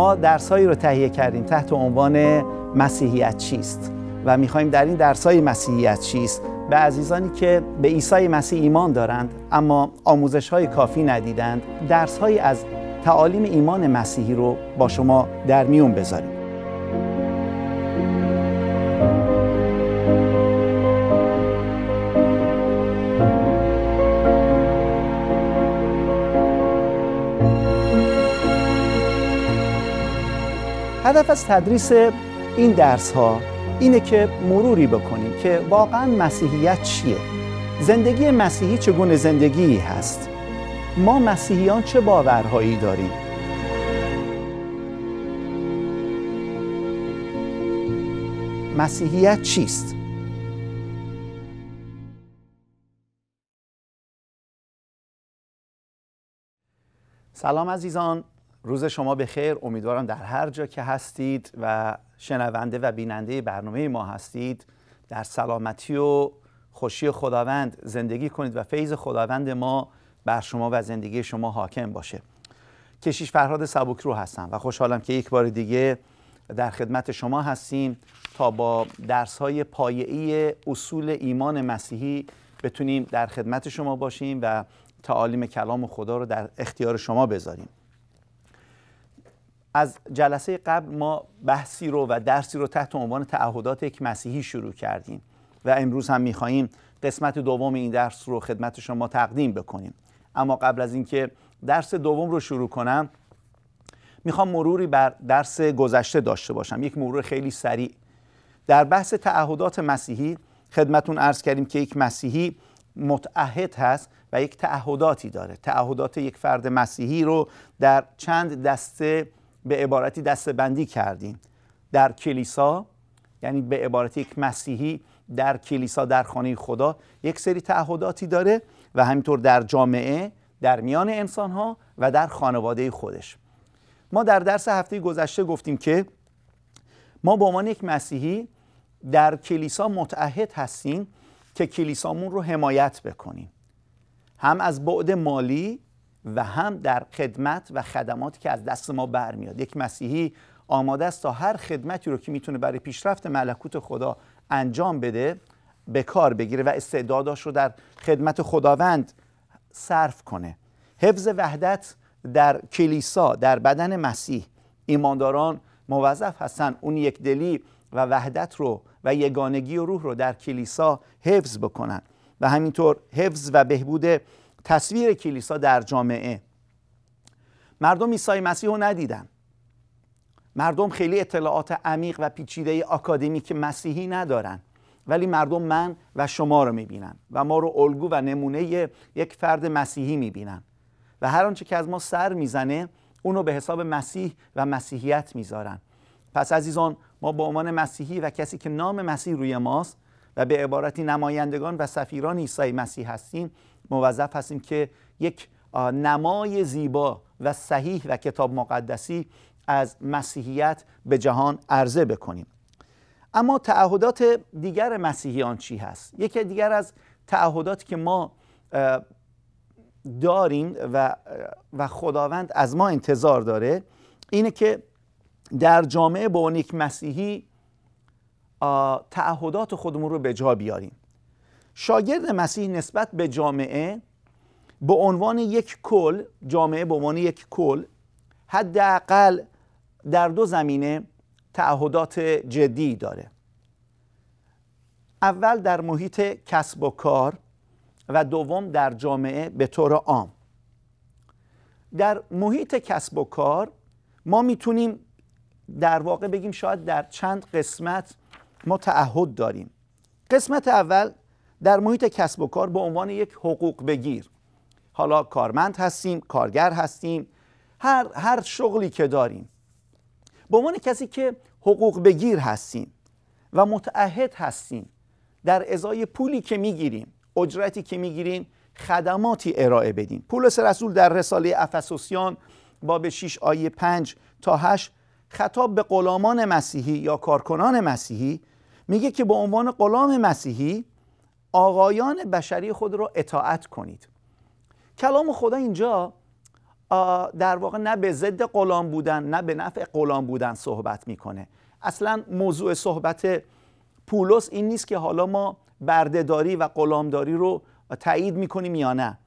ما درسهایی رو تهیه کردیم تحت عنوان مسیحیت چیست و میخوایم در این های مسیحیت چیست به عزیزانی که به عیسی مسیح ایمان دارند اما آموزش های کافی ندیدند درس از تعالیم ایمان مسیحی رو با شما در میون بذاریم هدف از تدریس این درس ها اینه که مروری بکنیم که واقعا مسیحیت چیه زندگی مسیحی چگونه زندگی هست ما مسیحیان چه باورهایی داریم مسیحیت چیست؟ سلام عزیزان روز شما به خیر امیدوارم در هر جا که هستید و شنونده و بیننده برنامه ما هستید در سلامتی و خوشی خداوند زندگی کنید و فیض خداوند ما بر شما و زندگی شما حاکم باشه کشیش فرهاد رو هستم و خوشحالم که یک بار دیگه در خدمت شما هستیم تا با درس های پایعی اصول ایمان مسیحی بتونیم در خدمت شما باشیم و تعالیم کلام خدا رو در اختیار شما بذاریم از جلسه قبل ما بحثی رو و درسی رو تحت عنوان تعهدات یک مسیحی شروع کردیم و امروز هم میخواهیم قسمت دوم این درس رو خدمت شما تقدیم بکنیم اما قبل از اینکه درس دوم رو شروع کنم میخوام مروری بر درس گذشته داشته باشم یک مرور خیلی سریع در بحث تعهدات مسیحی خدمتون عرض کردیم که یک مسیحی متعهد هست و یک تعهداتی داره تعهدات یک فرد مسیحی رو در چند دسته به عبارتی بندی کردیم در کلیسا یعنی به عبارتی یک مسیحی در کلیسا در خانه خدا یک سری تعهداتی داره و همینطور در جامعه در میان انسانها و در خانواده خودش ما در درس هفته گذشته گفتیم که ما به عنوان یک مسیحی در کلیسا متعهد هستیم که کلیسامون رو حمایت بکنیم هم از بعد مالی و هم در خدمت و خدماتی که از دست ما برمیاد یک مسیحی آماده است تا هر خدمتی رو که میتونه برای پیشرفت ملکوت خدا انجام بده به کار بگیره و استعداداش رو در خدمت خداوند صرف کنه حفظ وحدت در کلیسا در بدن مسیح ایمانداران موظف هستن اون یک دلی و وحدت رو و یگانگی و روح رو در کلیسا حفظ بکنن و همینطور حفظ و بهبود تصویر کلیسا در جامعه مردم عیسی مسیح رو ندیدن مردم خیلی اطلاعات عمیق و پیچیده آکادمیک مسیحی ندارن ولی مردم من و شما رو میبینن و ما رو الگو و نمونه یک فرد مسیحی میبینن و هر آنچه که از ما سر میزنه اونو به حساب مسیح و مسیحیت میذارن پس عزیزان ما به عنوان مسیحی و کسی که نام مسیح روی ماست و به عبارتی نمایندگان و سفیران عیسی مسیح هستیم موظف هستیم که یک نمای زیبا و صحیح و کتاب مقدسی از مسیحیت به جهان عرضه بکنیم اما تعهدات دیگر مسیحیان چی هست؟ یکی دیگر از تعهداتی که ما داریم و, و خداوند از ما انتظار داره اینه که در جامعه به یک مسیحی تعهدات خودمون رو به جا بیاریم شاگرد مسیح نسبت به جامعه به عنوان یک کل جامعه به عنوان یک کل حداقل در دو زمینه تعهدات جدی داره اول در محیط کسب و کار و دوم در جامعه به طور عام در محیط کسب و کار ما میتونیم در واقع بگیم شاید در چند قسمت ما تعهد داریم قسمت اول در محیط کسب و کار به عنوان یک حقوق بگیر حالا کارمند هستیم کارگر هستیم هر, هر شغلی که داریم به عنوان کسی که حقوق بگیر هستیم و متعهد هستیم در ازای پولی که میگیریم اجرتی که میگیریم خدماتی ارائه بدیم پولس رسول در رساله افسوسیان باب 6 آیه 5 تا 8 خطاب به غلامان مسیحی یا کارکنان مسیحی میگه که به عنوان غلام مسیحی آقایان بشری خود را اطاعت کنید کلام خدا اینجا در واقع نه به ضد غلام بودن نه به نفع غلام بودن صحبت میکنه اصلا موضوع صحبت پولس این نیست که حالا ما بردهداری و غلامداری رو تایید میکنیم یا نه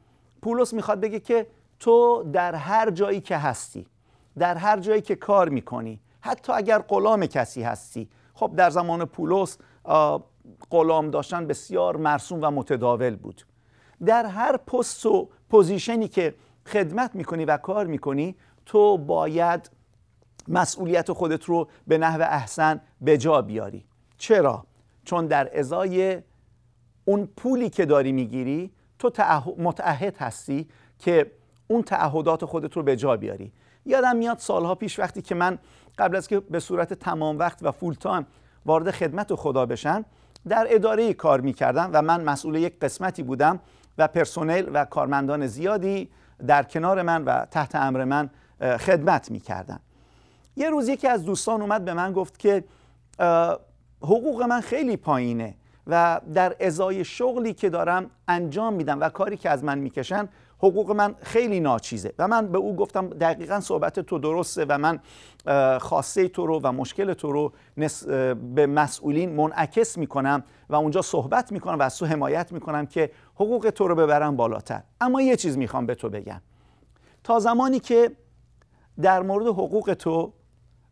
پولس میخواد بگه که تو در هر جایی که هستی در هر جایی که کار میکنی حتی اگر غلام کسی هستی خب در زمان پولس غلام داشتن بسیار مرسوم و متداول بود در هر پست و پوزیشنی که خدمت میکنی و کار میکنی تو باید مسئولیت خودت رو به نحو احسن به جا بیاری چرا؟ چون در ازای اون پولی که داری میگیری تو متعهد هستی که اون تعهدات خودت رو به جا بیاری یادم میاد سالها پیش وقتی که من قبل از که به صورت تمام وقت و فول تایم وارد خدمت خدا بشن در اداره کار میکردم و من مسئول یک قسمتی بودم و پرسنل و کارمندان زیادی در کنار من و تحت امر من خدمت میکردن یه روز یکی از دوستان اومد به من گفت که حقوق من خیلی پایینه و در ازای شغلی که دارم انجام میدم و کاری که از من میکشن حقوق من خیلی ناچیزه و من به او گفتم دقیقا صحبت تو درسته و من خواسته تو رو و مشکل تو رو به مسئولین منعکس میکنم و اونجا صحبت میکنم و از تو حمایت میکنم که حقوق تو رو ببرم بالاتر اما یه چیز میخوام به تو بگم تا زمانی که در مورد حقوق تو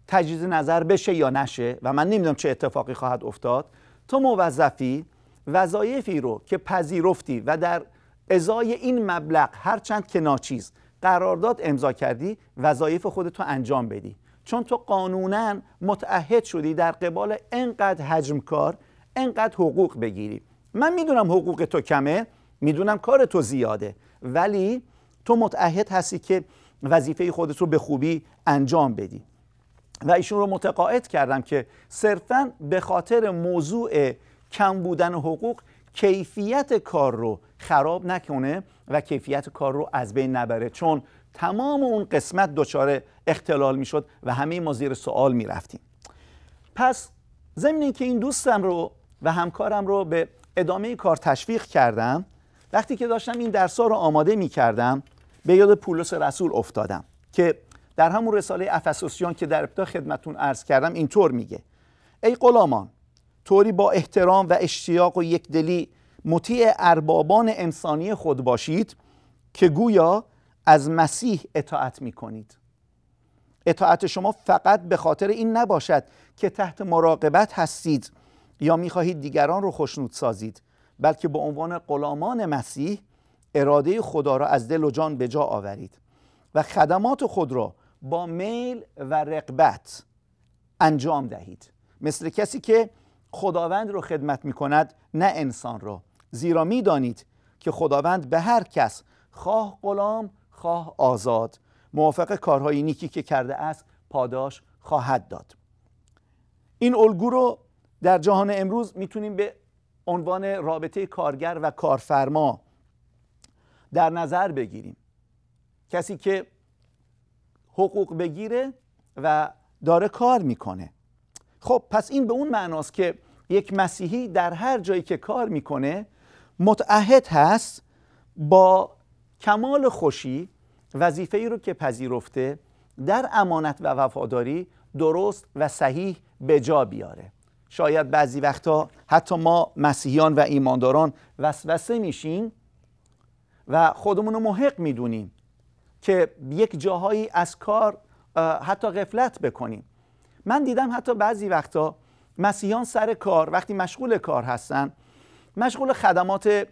تجدید نظر بشه یا نشه و من نمیدونم چه اتفاقی خواهد افتاد تو موظفی وظایفی رو که پذیرفتی و در ازای این مبلغ هرچند که ناچیز قرارداد امضا کردی وظایف خودت رو انجام بدی چون تو قانونا متعهد شدی در قبال انقدر حجم کار انقدر حقوق بگیری من میدونم حقوق تو کمه میدونم کار تو زیاده ولی تو متعهد هستی که وظیفه خودت رو به خوبی انجام بدی و ایشون رو متقاعد کردم که صرفا به خاطر موضوع کم بودن حقوق کیفیت کار رو خراب نکنه و کیفیت کار رو از بین نبره چون تمام اون قسمت دچار اختلال میشد و همه ما زیر سوال میرفتیم پس ضمن که این دوستم رو و همکارم رو به ادامه کار تشویق کردم وقتی که داشتم این درس رو آماده می کردم به یاد پولس رسول افتادم که در همون رساله افسوسیان که در ابتدا خدمتون عرض کردم اینطور میگه ای غلامان طوری با احترام و اشتیاق و یکدلی مطیع اربابان انسانی خود باشید که گویا از مسیح اطاعت می کنید اطاعت شما فقط به خاطر این نباشد که تحت مراقبت هستید یا می خواهید دیگران رو خوشنود سازید بلکه به عنوان غلامان مسیح اراده خدا را از دل و جان به جا آورید و خدمات خود را با میل و رقبت انجام دهید مثل کسی که خداوند رو خدمت می کند نه انسان را زیرا میدانید که خداوند به هر کس خواه غلام خواه آزاد موافق کارهای نیکی که کرده است پاداش خواهد داد این الگو رو در جهان امروز میتونیم به عنوان رابطه کارگر و کارفرما در نظر بگیریم کسی که حقوق بگیره و داره کار میکنه خب پس این به اون معناست که یک مسیحی در هر جایی که کار میکنه متعهد هست با کمال خوشی وظیفه ای رو که پذیرفته در امانت و وفاداری درست و صحیح به جا بیاره شاید بعضی وقتا حتی ما مسیحیان و ایمانداران وسوسه میشیم و خودمون رو محق میدونیم که یک جاهایی از کار حتی غفلت بکنیم من دیدم حتی بعضی وقتا مسیحیان سر کار وقتی مشغول کار هستن مشغول خدمات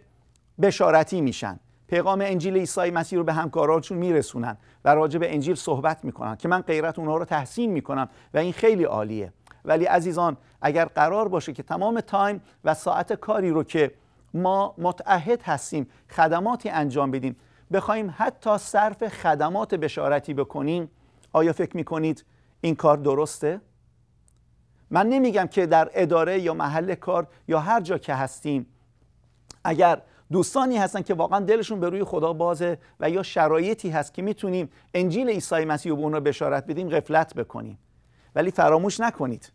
بشارتی میشن پیغام انجیل عیسی مسیح رو به همکارانشون میرسونن و راجع به انجیل صحبت میکنن که من غیرت اونها رو تحسین میکنم و این خیلی عالیه ولی عزیزان اگر قرار باشه که تمام تایم و ساعت کاری رو که ما متعهد هستیم خدماتی انجام بدیم بخوایم حتی صرف خدمات بشارتی بکنیم آیا فکر میکنید این کار درسته؟ من نمیگم که در اداره یا محل کار یا هر جا که هستیم اگر دوستانی هستن که واقعا دلشون به روی خدا بازه و یا شرایطی هست که میتونیم انجیل عیسی مسیح رو به اون رو بشارت بدیم غفلت بکنیم ولی فراموش نکنید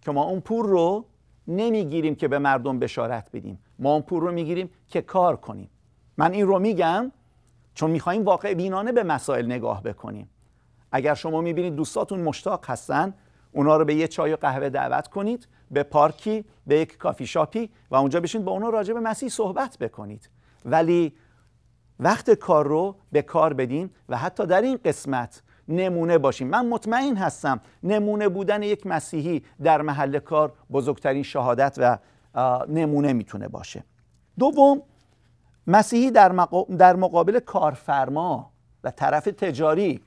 که ما اون پور رو نمیگیریم که به مردم بشارت بدیم ما اون پور رو میگیریم که کار کنیم من این رو میگم چون میخواهیم واقع بینانه به مسائل نگاه بکنیم اگر شما میبینید دوستاتون مشتاق هستن اونا رو به یه چای و قهوه دعوت کنید به پارکی به یک کافی شاپی و اونجا بشین با اونا راجع به مسیح صحبت بکنید ولی وقت کار رو به کار بدین و حتی در این قسمت نمونه باشیم من مطمئن هستم نمونه بودن یک مسیحی در محل کار بزرگترین شهادت و نمونه میتونه باشه دوم مسیحی در, مقابل کارفرما و طرف تجاری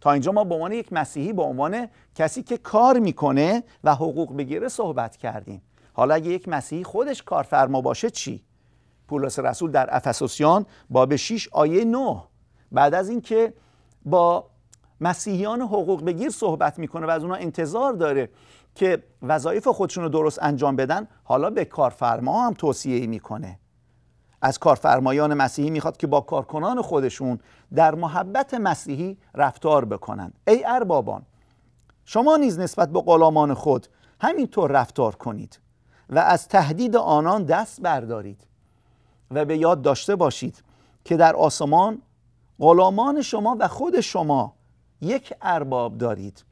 تا اینجا ما به عنوان یک مسیحی به عنوان کسی که کار میکنه و حقوق بگیره صحبت کردیم حالا اگه یک مسیحی خودش کارفرما باشه چی پولس رسول در افسوسیان باب 6 آیه 9 بعد از اینکه با مسیحیان حقوق بگیر صحبت میکنه و از اونا انتظار داره که وظایف خودشون رو درست انجام بدن حالا به کارفرما هم توصیه میکنه از کارفرمایان مسیحی میخواد که با کارکنان خودشون در محبت مسیحی رفتار بکنند ای اربابان شما نیز نسبت به غلامان خود همینطور رفتار کنید و از تهدید آنان دست بردارید و به یاد داشته باشید که در آسمان غلامان شما و خود شما یک ارباب دارید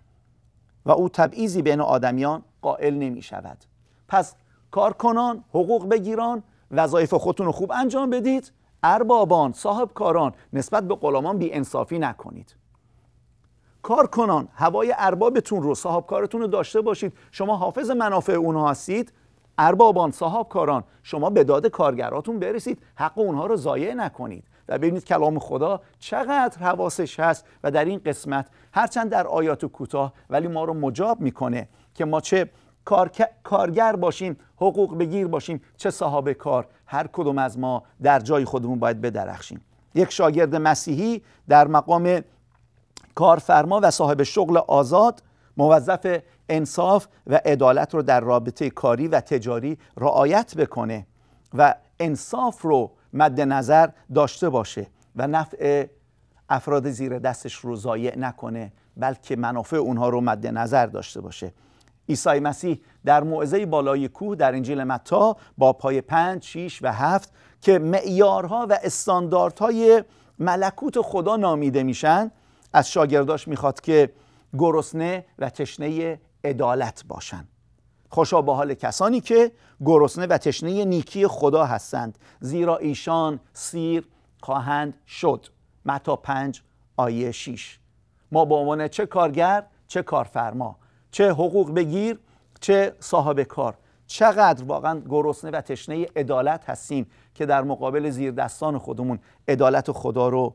و او تبعیضی بین آدمیان قائل نمی شود پس کارکنان حقوق بگیران وظایف خودتون رو خوب انجام بدید اربابان صاحب کاران نسبت به غلامان بی انصافی نکنید کارکنان هوای اربابتون رو صاحب کارتون رو داشته باشید شما حافظ منافع اونها هستید اربابان صاحب کاران شما به داد کارگراتون برسید حق اونها رو ضایع نکنید و ببینید کلام خدا چقدر حواسش هست و در این قسمت هرچند در آیات کوتاه ولی ما رو مجاب میکنه که ما چه کار... کارگر باشیم حقوق بگیر باشیم چه صاحب کار هر کدوم از ما در جای خودمون باید بدرخشیم یک شاگرد مسیحی در مقام کارفرما و صاحب شغل آزاد موظف انصاف و عدالت رو در رابطه کاری و تجاری رعایت بکنه و انصاف رو مد نظر داشته باشه و نفع افراد زیر دستش رو ضایع نکنه بلکه منافع اونها رو مد نظر داشته باشه عیسی مسیح در موعظه بالای کوه در انجیل متا با پای پنج، شیش و هفت که معیارها و استانداردهای ملکوت خدا نامیده میشن از شاگرداش میخواد که گرسنه و تشنه عدالت باشن خوشا به حال کسانی که گرسنه و تشنه نیکی خدا هستند زیرا ایشان سیر خواهند شد متا پنج آیه 6 ما به عنوان چه کارگر چه کارفرما چه حقوق بگیر چه صاحب کار چقدر واقعا گرسنه و تشنه عدالت هستیم که در مقابل زیر دستان خودمون عدالت خدا رو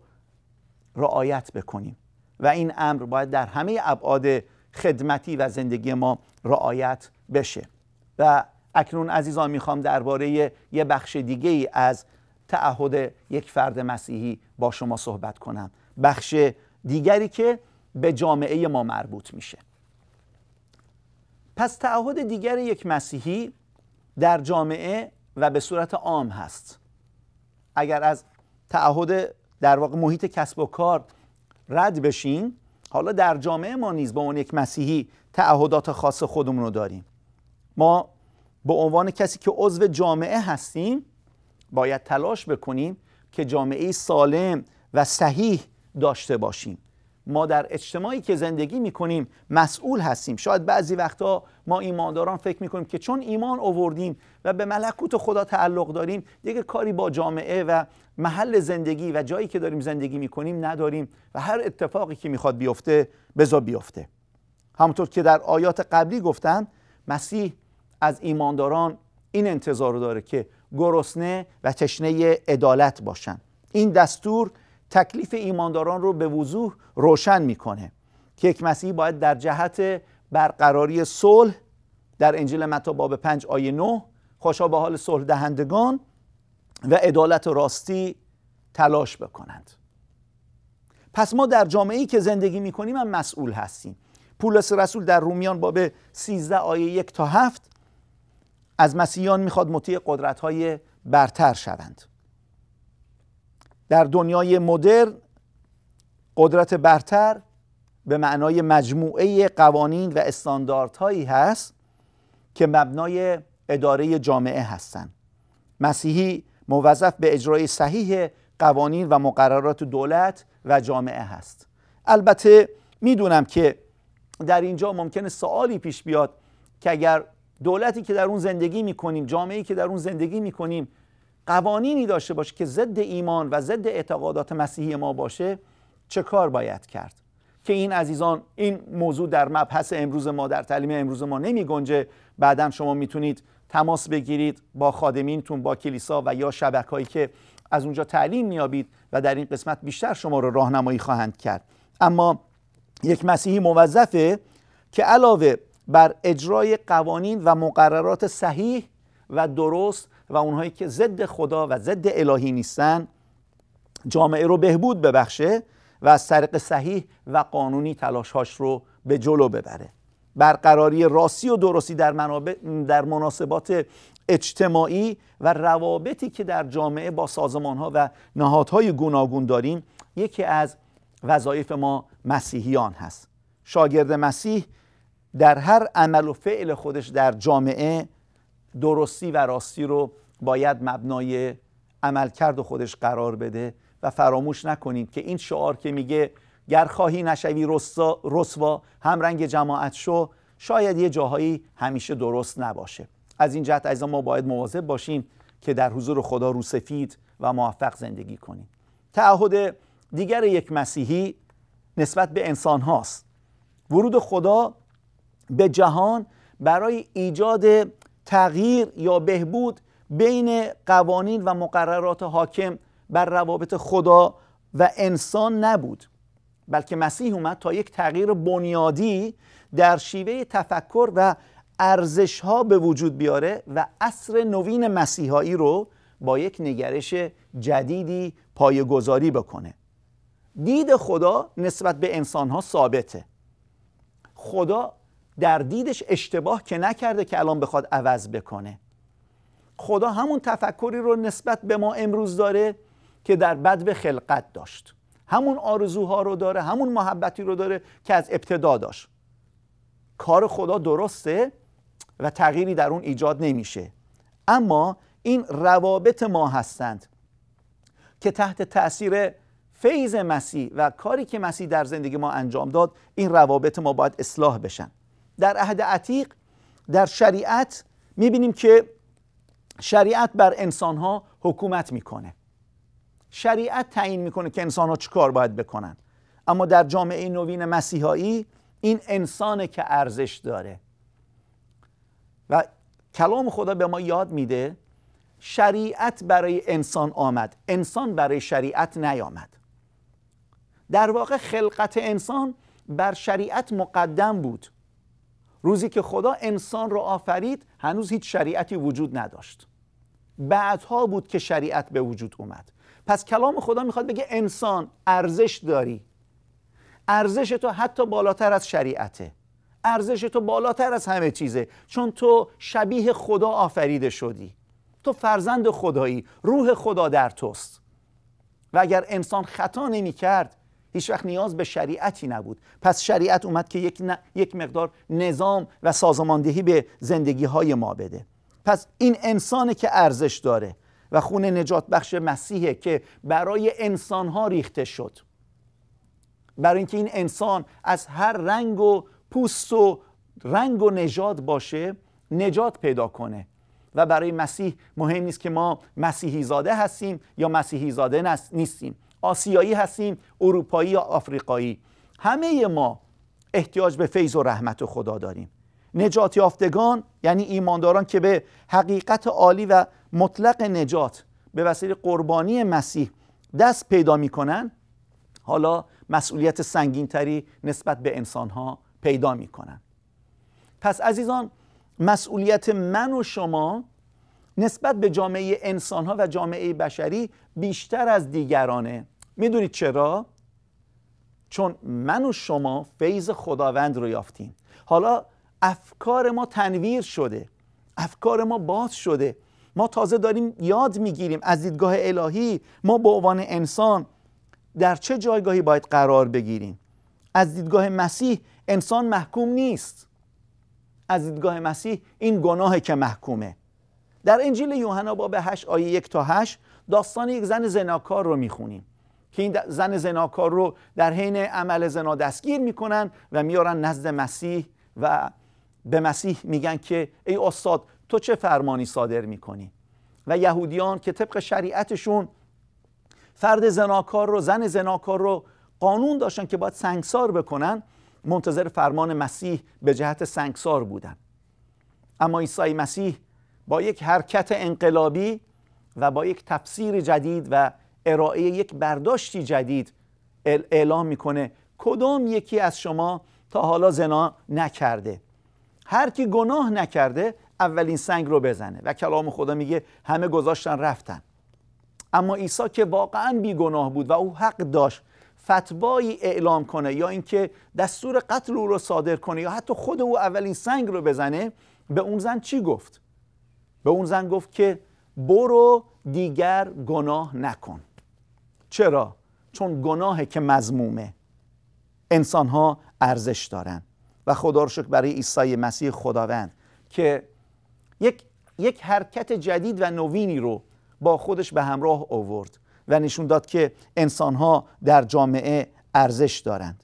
رعایت بکنیم و این امر باید در همه ابعاد خدمتی و زندگی ما رعایت بشه و اکنون عزیزان میخوام درباره یه بخش دیگه ای از تعهد یک فرد مسیحی با شما صحبت کنم بخش دیگری که به جامعه ما مربوط میشه پس تعهد دیگر یک مسیحی در جامعه و به صورت عام هست اگر از تعهد در واقع محیط کسب و کار رد بشیم حالا در جامعه ما نیز به عنوان یک مسیحی تعهدات خاص خودمون رو داریم ما به عنوان کسی که عضو جامعه هستیم باید تلاش بکنیم که جامعه سالم و صحیح داشته باشیم ما در اجتماعی که زندگی میکنیم مسئول هستیم شاید بعضی وقتا ما ایمانداران فکر میکنیم که چون ایمان آوردیم و به ملکوت خدا تعلق داریم دیگه کاری با جامعه و محل زندگی و جایی که داریم زندگی میکنیم نداریم و هر اتفاقی که میخواد بیفته بزا بیفته همونطور که در آیات قبلی گفتم مسیح از ایمانداران این انتظار داره که گرسنه و تشنه عدالت باشند این دستور تکلیف ایمانداران رو به وضوح روشن میکنه که یک مسیحی باید در جهت برقراری صلح در انجیل متی باب 5 آیه 9 خوشا به حال صلح دهندگان و عدالت راستی تلاش بکنند پس ما در جامعه ای که زندگی میکنیم هم مسئول هستیم پولس رسول در رومیان باب 13 آیه 1 تا 7 از مسیحیان میخواد مطیع قدرت های برتر شوند در دنیای مدرن قدرت برتر به معنای مجموعه قوانین و استانداردهایی هست که مبنای اداره جامعه هستند مسیحی موظف به اجرای صحیح قوانین و مقررات دولت و جامعه هست البته میدونم که در اینجا ممکن سوالی پیش بیاد که اگر دولتی که در اون زندگی میکنیم جامعه که در اون زندگی میکنیم قوانینی داشته باشه که ضد ایمان و ضد اعتقادات مسیحی ما باشه چه کار باید کرد که این عزیزان این موضوع در مبحث امروز ما در تعلیم امروز ما نمی گنجه بعدا شما میتونید تماس بگیرید با خادمینتون با کلیسا و یا شبکایی که از اونجا تعلیم میابید و در این قسمت بیشتر شما رو راهنمایی خواهند کرد اما یک مسیحی موظفه که علاوه بر اجرای قوانین و مقررات صحیح و درست و اونهایی که ضد خدا و ضد الهی نیستن جامعه رو بهبود ببخشه و از طریق صحیح و قانونی تلاشهاش رو به جلو ببره برقراری راستی و درستی در, در مناسبات اجتماعی و روابطی که در جامعه با سازمانها و نهادهای گوناگون داریم یکی از وظایف ما مسیحیان هست شاگرد مسیح در هر عمل و فعل خودش در جامعه درستی و راستی رو باید مبنای عملکرد خودش قرار بده و فراموش نکنید که این شعار که میگه گر خواهی نشوی رسوا هم رنگ جماعت شو شاید یه جاهایی همیشه درست نباشه از این جهت عزیزان ما باید مواظب باشیم که در حضور خدا روسفید و موفق زندگی کنیم تعهد دیگر یک مسیحی نسبت به انسان هاست ورود خدا به جهان برای ایجاد تغییر یا بهبود بین قوانین و مقررات حاکم بر روابط خدا و انسان نبود بلکه مسیح اومد تا یک تغییر بنیادی در شیوه تفکر و ارزش ها به وجود بیاره و عصر نوین مسیحایی رو با یک نگرش جدیدی پایگذاری بکنه دید خدا نسبت به انسان ها ثابته خدا در دیدش اشتباه که نکرده که الان بخواد عوض بکنه خدا همون تفکری رو نسبت به ما امروز داره که در بد به خلقت داشت همون آرزوها رو داره همون محبتی رو داره که از ابتدا داشت کار خدا درسته و تغییری در اون ایجاد نمیشه اما این روابط ما هستند که تحت تاثیر فیض مسیح و کاری که مسیح در زندگی ما انجام داد این روابط ما باید اصلاح بشن در عهد عتیق در شریعت میبینیم که شریعت بر انسانها حکومت میکنه شریعت تعیین میکنه که انسانها چه کار باید بکنن اما در جامعه نوین مسیحایی این انسانه که ارزش داره و کلام خدا به ما یاد میده شریعت برای انسان آمد انسان برای شریعت نیامد در واقع خلقت انسان بر شریعت مقدم بود روزی که خدا انسان را آفرید هنوز هیچ شریعتی وجود نداشت بعدها بود که شریعت به وجود اومد پس کلام خدا میخواد بگه انسان ارزش داری ارزش تو حتی بالاتر از شریعته ارزش تو بالاتر از همه چیزه چون تو شبیه خدا آفریده شدی تو فرزند خدایی روح خدا در توست و اگر انسان خطا نمی کرد هیچ وقت نیاز به شریعتی نبود پس شریعت اومد که یک, یک مقدار نظام و سازماندهی به زندگی های ما بده پس این انسانه که ارزش داره و خون نجات بخش مسیحه که برای انسان ها ریخته شد برای اینکه این انسان از هر رنگ و پوست و رنگ و نجات باشه نجات پیدا کنه و برای مسیح مهم نیست که ما مسیحی زاده هستیم یا مسیحی زاده نیستیم آسیایی هستیم اروپایی یا آفریقایی همه ما احتیاج به فیض و رحمت خدا داریم نجات یافتگان یعنی ایمانداران که به حقیقت عالی و مطلق نجات به وسیله قربانی مسیح دست پیدا کنن حالا مسئولیت سنگینتری نسبت به انسانها پیدا کنن. پس عزیزان مسئولیت من و شما نسبت به جامعه انسان ها و جامعه بشری بیشتر از دیگرانه میدونید چرا؟ چون من و شما فیض خداوند رو یافتیم حالا افکار ما تنویر شده افکار ما باز شده ما تازه داریم یاد میگیریم از دیدگاه الهی ما به عنوان انسان در چه جایگاهی باید قرار بگیریم از دیدگاه مسیح انسان محکوم نیست از دیدگاه مسیح این گناه که محکومه در انجیل یوحنا باب 8 آیه 1 تا 8 داستان یک زن زناکار رو میخونیم که این زن زناکار رو در حین عمل زنا دستگیر میکنن و میارن نزد مسیح و به مسیح میگن که ای استاد تو چه فرمانی صادر میکنی و یهودیان که طبق شریعتشون فرد زناکار رو زن زناکار رو قانون داشتن که باید سنگسار بکنن منتظر فرمان مسیح به جهت سنگسار بودن اما عیسی مسیح با یک حرکت انقلابی و با یک تفسیر جدید و ارائه یک برداشتی جدید اعلام میکنه کدام یکی از شما تا حالا زنا نکرده هر کی گناه نکرده اولین سنگ رو بزنه و کلام خدا میگه همه گذاشتن رفتن اما عیسی که واقعا گناه بود و او حق داشت فتوایی اعلام کنه یا اینکه دستور قتل او رو صادر کنه یا حتی خود او اولین سنگ رو بزنه به اون زن چی گفت به اون زن گفت که برو دیگر گناه نکن چرا؟ چون گناه که مزمومه انسان ها ارزش دارن و خدا رو شکر برای عیسی مسیح خداوند که یک, یک حرکت جدید و نوینی رو با خودش به همراه آورد و نشون داد که انسان ها در جامعه ارزش دارند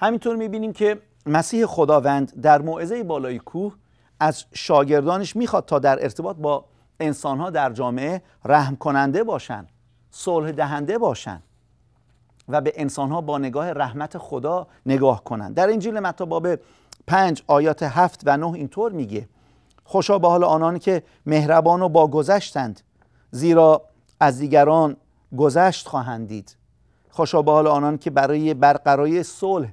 همینطور میبینیم که مسیح خداوند در موعظه بالای کوه از شاگردانش میخواد تا در ارتباط با انسانها در جامعه رحم کننده باشند صلح دهنده باشند و به انسانها با نگاه رحمت خدا نگاه کنند در انجیل متی باب 5 آیات 7 و 9 اینطور میگه خوشا به حال آنان که مهربان و گذشتند زیرا از دیگران گذشت خواهند دید خوشا به حال آنان که برای برقراری صلح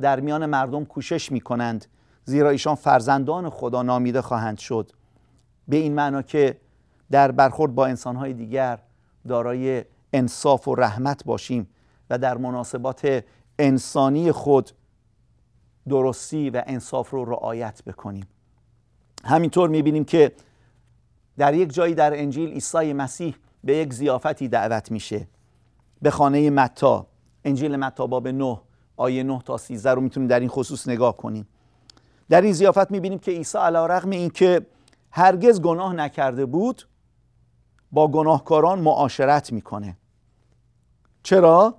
در میان مردم کوشش میکنند زیرا ایشان فرزندان خدا نامیده خواهند شد به این معنا که در برخورد با انسانهای دیگر دارای انصاف و رحمت باشیم و در مناسبات انسانی خود درستی و انصاف رو رعایت بکنیم همینطور میبینیم که در یک جایی در انجیل عیسی مسیح به یک زیافتی دعوت میشه به خانه متا انجیل متا باب 9 آیه 9 تا 13 رو میتونیم در این خصوص نگاه کنیم در این زیافت میبینیم که عیسی رقم این اینکه هرگز گناه نکرده بود با گناهکاران معاشرت میکنه چرا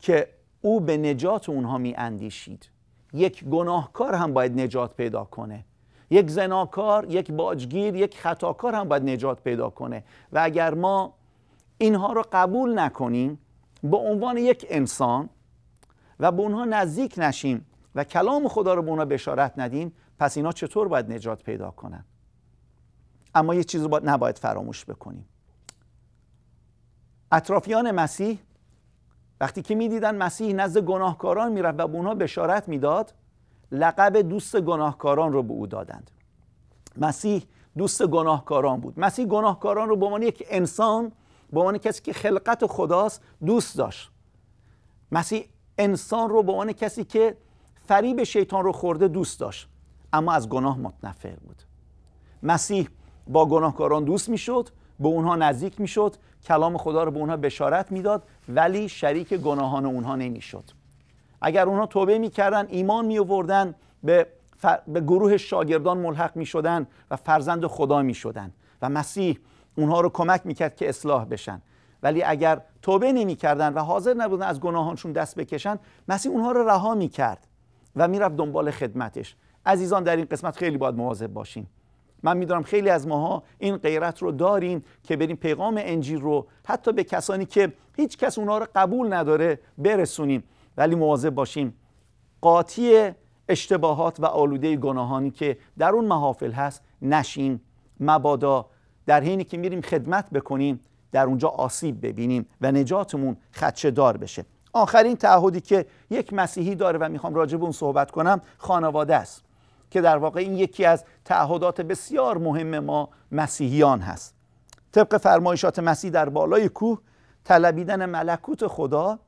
که او به نجات اونها میاندیشید یک گناهکار هم باید نجات پیدا کنه یک زناکار یک باجگیر یک خطاکار هم باید نجات پیدا کنه و اگر ما اینها رو قبول نکنیم به عنوان یک انسان و به اونها نزدیک نشیم و کلام خدا رو به اونا بشارت ندیم پس اینا چطور باید نجات پیدا کنن اما یه چیز رو نباید فراموش بکنیم اطرافیان مسیح وقتی که میدیدن مسیح نزد گناهکاران میرفت و به اونا بشارت میداد لقب دوست گناهکاران رو به او دادند مسیح دوست گناهکاران بود مسیح گناهکاران رو به عنوان یک انسان به عنوان کسی که خلقت خداست دوست داشت مسیح انسان رو به عنوان کسی که فریب شیطان رو خورده دوست داشت اما از گناه متنفر بود مسیح با گناهکاران دوست میشد به اونها نزدیک میشد کلام خدا رو به اونها بشارت میداد ولی شریک گناهان اونها نمیشد اگر اونها توبه میکردن ایمان می آوردن به, به گروه شاگردان ملحق میشدن و فرزند خدا میشدن. و مسیح اونها رو کمک میکرد که اصلاح بشن ولی اگر توبه نمیکردن و حاضر نبودن از گناهانشون دست بکشن مسیح اونها رو رها میکرد و میرفت دنبال خدمتش عزیزان در این قسمت خیلی باید مواظب باشیم من میدونم خیلی از ماها این غیرت رو داریم که بریم پیغام انجیل رو حتی به کسانی که هیچ کس اونها رو قبول نداره برسونیم ولی مواظب باشیم قاطی اشتباهات و آلوده گناهانی که در اون محافل هست نشیم مبادا در حینی که میریم خدمت بکنیم در اونجا آسیب ببینیم و نجاتمون خدشه دار بشه آخرین تعهدی که یک مسیحی داره و میخوام راجع به اون صحبت کنم خانواده است که در واقع این یکی از تعهدات بسیار مهم ما مسیحیان هست طبق فرمایشات مسیح در بالای کوه طلبیدن ملکوت خدا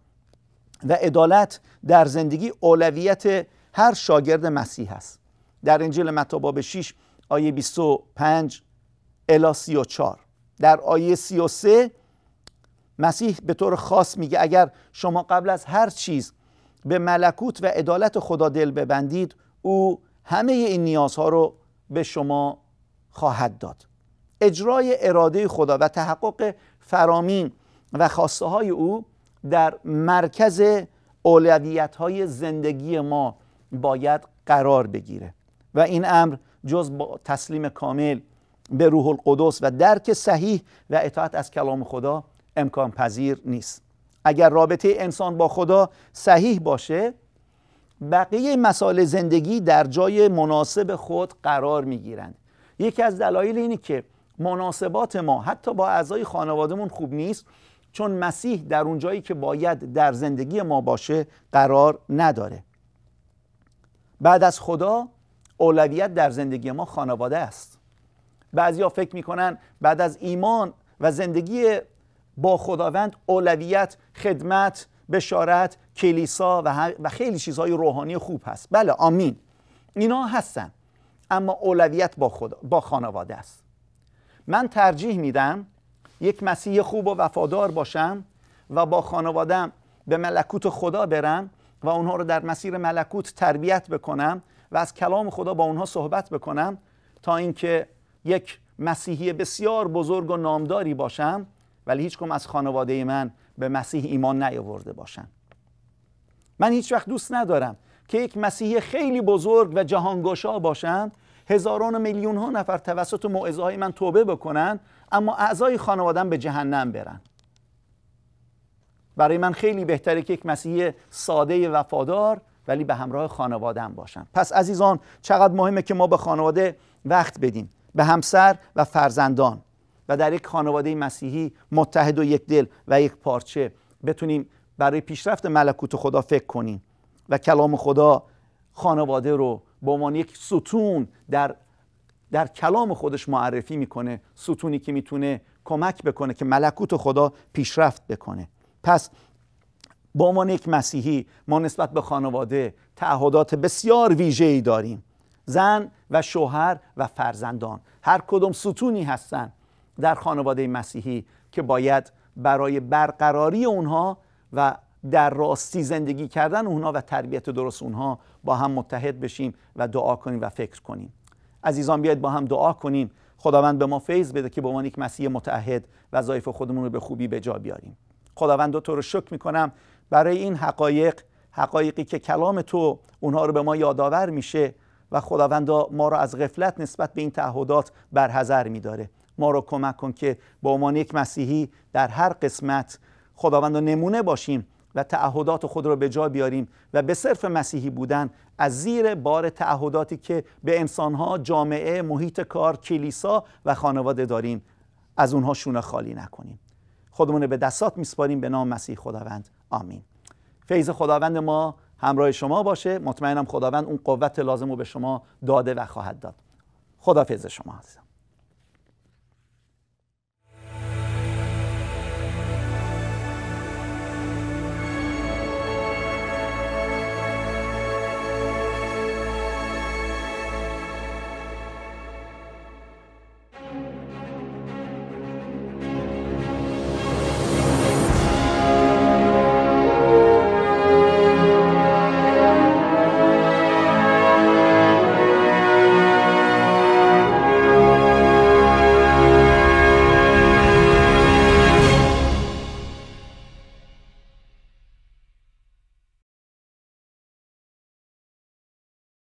و عدالت در زندگی اولویت هر شاگرد مسیح است در انجیل متی باب 6 آیه 25 الی 4. در آیه 33 مسیح به طور خاص میگه اگر شما قبل از هر چیز به ملکوت و عدالت خدا دل ببندید او همه این نیازها رو به شما خواهد داد اجرای اراده خدا و تحقق فرامین و خواسته های او در مرکز اولویت های زندگی ما باید قرار بگیره و این امر جز با تسلیم کامل به روح القدس و درک صحیح و اطاعت از کلام خدا امکان پذیر نیست اگر رابطه انسان با خدا صحیح باشه بقیه مسائل زندگی در جای مناسب خود قرار گیرند. یکی از دلایل اینه که مناسبات ما حتی با اعضای خانوادهمون خوب نیست چون مسیح در اون جایی که باید در زندگی ما باشه قرار نداره بعد از خدا اولویت در زندگی ما خانواده است بعضیا فکر میکنن بعد از ایمان و زندگی با خداوند اولویت خدمت بشارت کلیسا و, خیلی چیزهای روحانی خوب هست بله آمین اینا هستن اما اولویت با, خدا، با خانواده است من ترجیح میدم یک مسیح خوب و وفادار باشم و با خانوادم به ملکوت خدا برم و اونها رو در مسیر ملکوت تربیت بکنم و از کلام خدا با اونها صحبت بکنم تا اینکه یک مسیحی بسیار بزرگ و نامداری باشم ولی هیچ از خانواده من به مسیح ایمان نیاورده باشن من هیچ وقت دوست ندارم که یک مسیحی خیلی بزرگ و جهانگشا باشند هزاران و میلیون ها نفر توسط موعظه های من توبه بکنن اما اعضای خانوادم به جهنم برن برای من خیلی بهتره که یک مسیح ساده وفادار ولی به همراه خانوادم باشم پس عزیزان چقدر مهمه که ما به خانواده وقت بدیم به همسر و فرزندان و در یک خانواده مسیحی متحد و یک دل و یک پارچه بتونیم برای پیشرفت ملکوت خدا فکر کنیم و کلام خدا خانواده رو به عنوان یک ستون در در کلام خودش معرفی میکنه ستونی که میتونه کمک بکنه که ملکوت خدا پیشرفت بکنه پس به عنوان یک مسیحی ما نسبت به خانواده تعهدات بسیار ویژه ای داریم زن و شوهر و فرزندان هر کدوم ستونی هستن در خانواده مسیحی که باید برای برقراری اونها و در راستی زندگی کردن اونها و تربیت درست اونها با هم متحد بشیم و دعا کنیم و فکر کنیم عزیزان بیاید با هم دعا کنیم خداوند به ما فیض بده که به عنوان یک مسیح متحد وظایف خودمون رو به خوبی به جا بیاریم خداوند تو رو شکر میکنم برای این حقایق حقایقی که کلام تو اونها رو به ما یادآور میشه و خداوند ما را از غفلت نسبت به این تعهدات برحذر میداره ما رو کمک کن که به عنوان یک مسیحی در هر قسمت خداوند نمونه باشیم و تعهدات خود رو به جا بیاریم و به صرف مسیحی بودن از زیر بار تعهداتی که به انسانها جامعه محیط کار کلیسا و خانواده داریم از اونها شونه خالی نکنیم خودمون به دستات میسپاریم به نام مسیح خداوند آمین فیض خداوند ما همراه شما باشه مطمئنم خداوند اون قوت لازم رو به شما داده و خواهد داد خدا فیض شما هستم